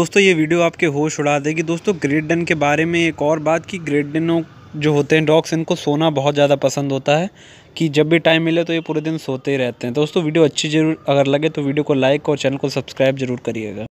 दोस्तों ये वीडियो आपके होश उड़ा देगी दोस्तों ग्रेट डन के बारे में एक और बात कि ग्रेट डनों जो होते हैं डॉग्स इनको सोना बहुत ज़्यादा पसंद होता है कि जब भी टाइम मिले तो ये पूरे दिन सोते ही रहते हैं दोस्तों वीडियो अच्छी जरूर अगर लगे तो वीडियो को लाइक और चैनल को सब्सक्राइब जरूर करिएगा